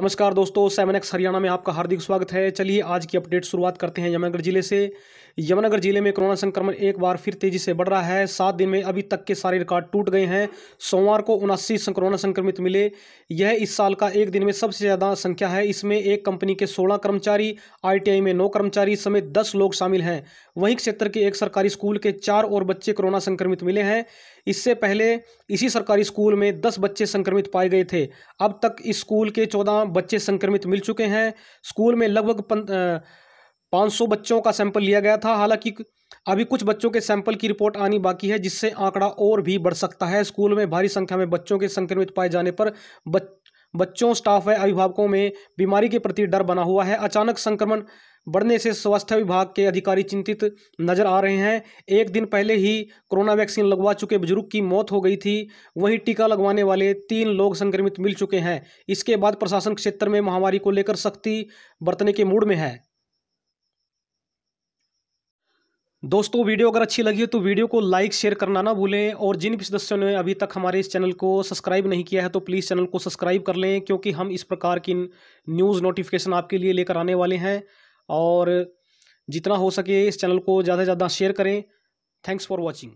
नमस्कार दोस्तों seven x Haryana में आपका हार्दिक स्वागत है चलिए आज की अपडेट शुरुआत करते हैं यमुनानगर जिले से यमुनानगर जिले में कोरोना संक्रमण एक बार फिर तेजी से बढ़ रहा है सात दिन में अभी तक के सारे रिकॉर्ड टूट गए हैं सोमवार को उनासी कोरोना संक्रमित मिले यह इस साल का एक दिन में सबसे ज़्यादा संख्या है इसमें एक कंपनी के सोलह कर्मचारी आई में नौ कर्मचारी समेत दस लोग शामिल हैं वहीं क्षेत्र के एक सरकारी स्कूल के चार और बच्चे कोरोना संक्रमित मिले हैं इससे पहले इसी सरकारी स्कूल में दस बच्चे संक्रमित पाए गए थे अब तक इस स्कूल के चौदह बच्चे संक्रमित मिल चुके हैं स्कूल में लगभग पाँच सौ बच्चों का सैंपल लिया गया था हालांकि अभी कुछ बच्चों के सैंपल की रिपोर्ट आनी बाकी है जिससे आंकड़ा और भी बढ़ सकता है स्कूल में भारी संख्या में बच्चों के संक्रमित पाए जाने पर बच्चों स्टाफ व अभिभावकों में बीमारी के प्रति डर बना हुआ है अचानक संक्रमण बढ़ने से स्वास्थ्य विभाग के अधिकारी चिंतित नजर आ रहे हैं एक दिन पहले ही कोरोना वैक्सीन लगवा चुके बुजुर्ग की मौत हो गई थी वहीं टीका लगवाने वाले तीन लोग संक्रमित मिल चुके हैं इसके बाद प्रशासन क्षेत्र में महामारी को लेकर सख्ती बरतने के मूड में है दोस्तों वीडियो अगर अच्छी लगी तो वीडियो को लाइक शेयर करना ना भूलें और जिन भी सदस्यों ने अभी तक हमारे इस चैनल को सब्सक्राइब नहीं किया है तो प्लीज़ चैनल को सब्सक्राइब कर लें क्योंकि हम इस प्रकार की न्यूज़ नोटिफिकेशन आपके लिए लेकर आने वाले हैं और जितना हो सके इस चैनल को ज़्यादा से ज़्यादा शेयर करें थैंक्स फॉर वॉचिंग